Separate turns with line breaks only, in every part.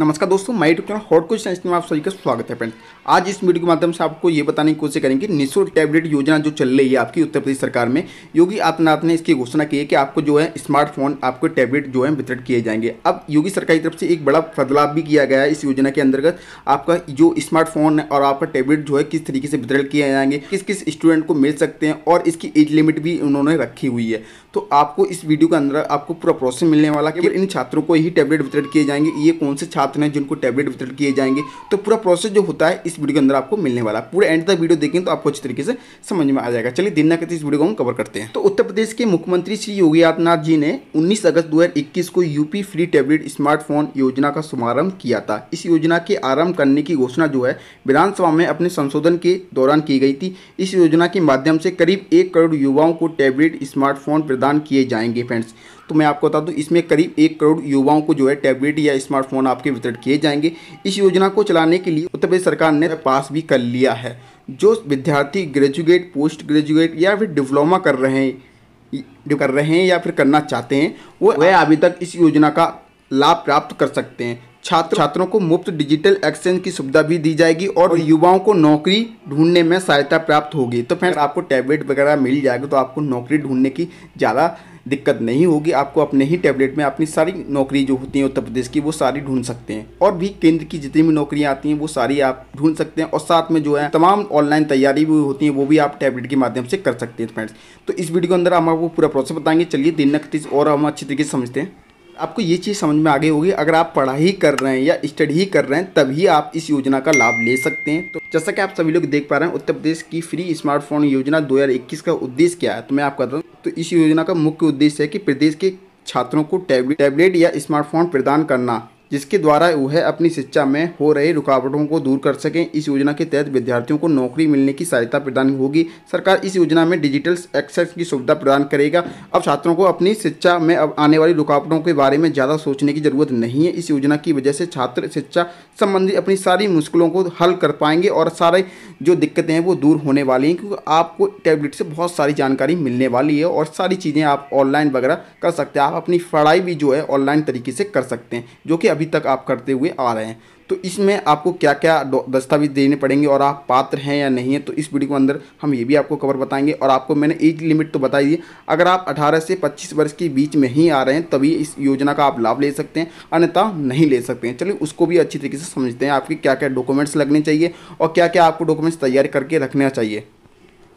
नमस्कार दोस्तों my tube channel hot question में आप सभी का स्वागत है फ्रेंड्स आज इस वीडियो के माध्यम से आपको ये बताने की कोशिश करेंगे कि निशुल्क टैबलेट योजना जो चल रही है आपकी उत्तर प्रदेश सरकार में योगी आदित्यनाथ ने इसकी घोषणा की है कि आपको जो है स्मार्टफोन आपको टैबलेट जो है वितरित किए जाएंगे अब योगी सरकार की तरफ से एक बड़ा बदलाव भी किया गया है इस योजना के अंतर्गत आपका जो स्मार्टफोन और आपका टैबलेट जो है किस तरीके से वितरित किए जाएंगे किस किस स्टूडेंट को मिल सकते हैं और इसकी एज लिमिट भी उन्होंने रखी हुई है तो आपको इस वीडियो के अंदर आपको पूरा प्रोसेस मिलने वाला कि इन छात्रों को ही टैबलेट वितरित किए जाएंगे ये कौन से छात्र हैं जिनको टैबलेट वितरित किए जाएंगे तो पूरा प्रोसेस जो होता है इस वीडियो के अंदर आपको मिलने वाला पूरे एंड तक वीडियो देखें तो आपको अच्छी तरीके से समझ में आ जाएगा चलिए दिन ना कहते इस वीडियो को हम कवर करते हैं तो उत्तर प्रदेश के मुख्यमंत्री श्री योगी आदित्यनाथ जी ने उन्नीस अगस्त दो को यूपी फ्री टैबलेट स्मार्टफोन योजना का शुभारंभ किया था इस योजना के आरंभ करने की घोषणा जो है विधानसभा में अपने संशोधन के दौरान की गई थी इस योजना के माध्यम से करीब एक करोड़ युवाओं को टैबलेट स्मार्टफोन प्रदान किए जाएंगे फ्रेंड्स तो मैं आपको बता दूं इसमें करीब एक करोड़ युवाओं को जो है टैबलेट या स्मार्टफोन आपके वितरित किए जाएंगे इस योजना को चलाने के लिए उत्तर प्रदेश सरकार ने पास भी कर लिया है जो विद्यार्थी ग्रेजुएट पोस्ट ग्रेजुएट या फिर डिप्लोमा कर रहे हैं जो कर रहे हैं या फिर करना चाहते हैं वो वह अभी तक इस योजना का लाभ प्राप्त कर सकते हैं छात्र छात्रों को मुफ्त डिजिटल एक्सचेंज की सुविधा भी दी जाएगी और युवाओं को नौकरी ढूंढने में सहायता प्राप्त होगी तो फिर आपको टैबलेट वगैरह मिल जाएगा तो आपको नौकरी ढूंढने की ज़्यादा दिक्कत नहीं होगी आपको अपने ही टैबलेट में अपनी सारी नौकरी जो होती है उत्तर प्रदेश की वो सारी ढूंढ सकते हैं और भी केंद्र की जितनी भी नौकरियाँ आती हैं वो सारी आप ढूंढ सकते हैं और साथ में जो है तमाम ऑनलाइन तैयारी भी होती है वो भी आप टैबलेट के माध्यम से कर सकते हैं फ्रेंड्स तो इस वीडियो के अंदर हम आपको पूरा प्रोसेस बताएंगे चलिए दिन नतीज और हम अच्छी तरीके से समझते हैं आपको ये चीज़ समझ में आ गई होगी अगर आप पढ़ाई कर रहे हैं या स्टडी ही कर रहे हैं तभी आप इस योजना का लाभ ले सकते हैं तो जैसा कि आप सभी लोग देख पा रहे हैं उत्तर प्रदेश की फ्री स्मार्टफोन योजना 2021 का उद्देश्य क्या है तो मैं आपको बता तो इस योजना का मुख्य उद्देश्य है कि प्रदेश के छात्रों को टैबलेट टैबलेट या स्मार्टफोन प्रदान करना जिसके द्वारा वह अपनी शिक्षा में हो रही रुकावटों को दूर कर सकें इस योजना के तहत विद्यार्थियों को नौकरी मिलने की सहायता प्रदान होगी सरकार इस योजना में डिजिटल एक्सेस की सुविधा प्रदान करेगा अब छात्रों को अपनी शिक्षा में अब आने वाली रुकावटों के बारे में ज़्यादा सोचने की ज़रूरत नहीं है इस योजना की वजह से छात्र शिक्षा संबंधी अपनी सारी मुश्किलों को हल कर पाएंगे और सारे जो दिक्कतें हैं वो दूर होने वाली हैं क्योंकि आपको टैबलेट से बहुत सारी जानकारी मिलने वाली है और सारी चीज़ें आप ऑनलाइन वगैरह कर सकते हैं आप अपनी पढ़ाई भी जो है ऑनलाइन तरीके से कर सकते हैं जो कि अभी तक आप करते हुए आ रहे हैं तो इसमें आपको क्या क्या दस्तावेज देने पड़ेंगे और आप पात्र हैं या नहीं है तो इस वीडियो के अंदर हम ये भी आपको कवर बताएंगे और आपको मैंने एज लिमिट तो बताई दी अगर आप 18 से 25 वर्ष के बीच में ही आ रहे हैं तभी इस योजना का आप लाभ ले सकते हैं अन्यथा नहीं ले सकते हैं चलिए उसको भी अच्छी तरीके से समझते हैं आपके क्या क्या डॉक्यूमेंट्स लगने चाहिए और क्या क्या आपको डॉक्यूमेंट्स तैयार करके रखना चाहिए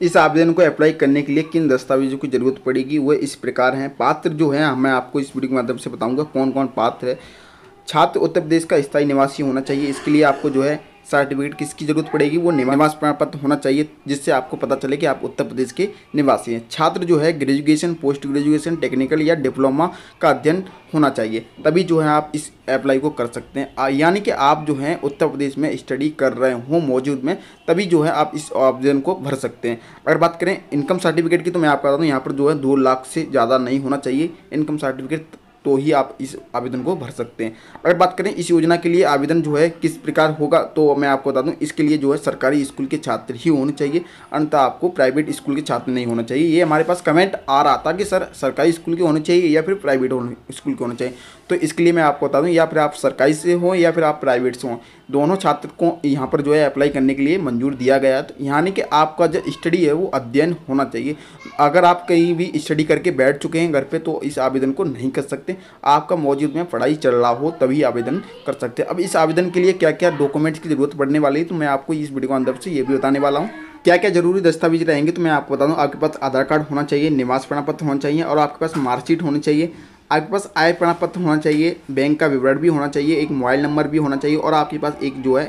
इस आवेदन को अप्लाई करने के लिए किन दस्तावेजों की जरूरत पड़ेगी वह इस प्रकार हैं पात्र जो हैं मैं आपको इस वीडियो के माध्यम से बताऊँगा कौन कौन पात्र है छात्र उत्तर प्रदेश का स्थायी निवासी होना चाहिए इसके लिए आपको जो है सर्टिफिकेट किसकी जरूरत पड़ेगी वो निवास प्रमाण पत्र होना चाहिए जिससे आपको पता चले कि आप उत्तर प्रदेश के निवासी हैं छात्र जो है ग्रेजुएशन पोस्ट ग्रेजुएशन टेक्निकल या डिप्लोमा का अध्ययन होना चाहिए तभी जो है आप इस अप्लाई को कर सकते हैं यानी कि आप जो हैं उत्तर प्रदेश में स्टडी कर रहे हों मौजूद में तभी जो है आप इस ऑप्शन को भर सकते हैं अगर बात करें इनकम सर्टिफिकेट की तो मैं आपको बता दूँ यहाँ पर जो है दो लाख से ज़्यादा नहीं होना चाहिए इनकम सर्टिफिकेट तो ही आप इस आवेदन को भर सकते हैं अगर बात करें इस योजना के लिए आवेदन जो है किस प्रकार होगा तो मैं आपको बता दूं इसके लिए जो है सरकारी स्कूल के छात्र ही होने चाहिए अन्यथा आपको प्राइवेट स्कूल के छात्र नहीं होना चाहिए ये हमारे पास कमेंट आ रहा था कि सर सरकारी स्कूल के होने चाहिए या फिर प्राइवेट स्कूल के होने चाहिए तो इसके लिए मैं आपको बता दूँ या फिर आप सरकारी से हों या फिर आप प्राइवेट से हों दोनों छात्र को यहाँ पर जो है अप्लाई करने के लिए मंजूर दिया गया है तो यानी कि आपका जो स्टडी है वो अध्ययन होना चाहिए अगर आप कहीं भी स्टडी करके बैठ चुके हैं घर पर तो इस आवेदन को नहीं कर सकते आपका मौजूद में पढ़ाई चल रहा हो तभी आवेदन कर सकते हैं अब इस आवेदन के लिए क्या क्या डॉक्यूमेंट्स की ज़रूरत पड़ने वाली है तो मैं आपको इस वीडियो के अंदर से ये भी बताने वाला हूँ क्या क्या जरूरी दस्तावेज रहेंगे तो मैं आपको बता दूँ आपके पास आधार कार्ड होना चाहिए निवास प्रमाण पत्र होना चाहिए और आपके पास मार्कशीट होनी चाहिए आपके पास आय प्रमाण पत्र होना चाहिए बैंक का विवरण भी होना चाहिए एक मोबाइल नंबर भी होना चाहिए और आपके पास एक जो है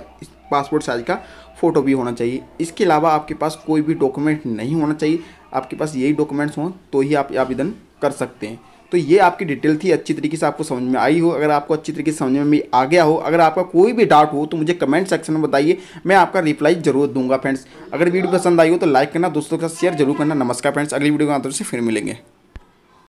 पासपोर्ट साइज का फ़ोटो भी होना चाहिए इसके अलावा आपके पास कोई भी डॉक्यूमेंट नहीं होना चाहिए आपके पास यही डॉक्यूमेंट्स हों तो ही आप आवेदन कर सकते हैं तो ये आपकी डिटेल थी अच्छी तरीके से आपको समझ में आई हो अगर आपको अच्छी तरीके से समझ में भी आ गया हो अगर आपका कोई भी डाउट हो तो मुझे कमेंट सेक्शन में बताइए मैं आपका रिप्लाई जरूर दूंगा फ्रेंड्स अगर वीडियो पसंद आई हो तो लाइक करना दोस्तों के साथ शेयर जरूर करना नमस्कार फ्रेंड्स अगली वीडियो के अंदर से फिर मिलेंगे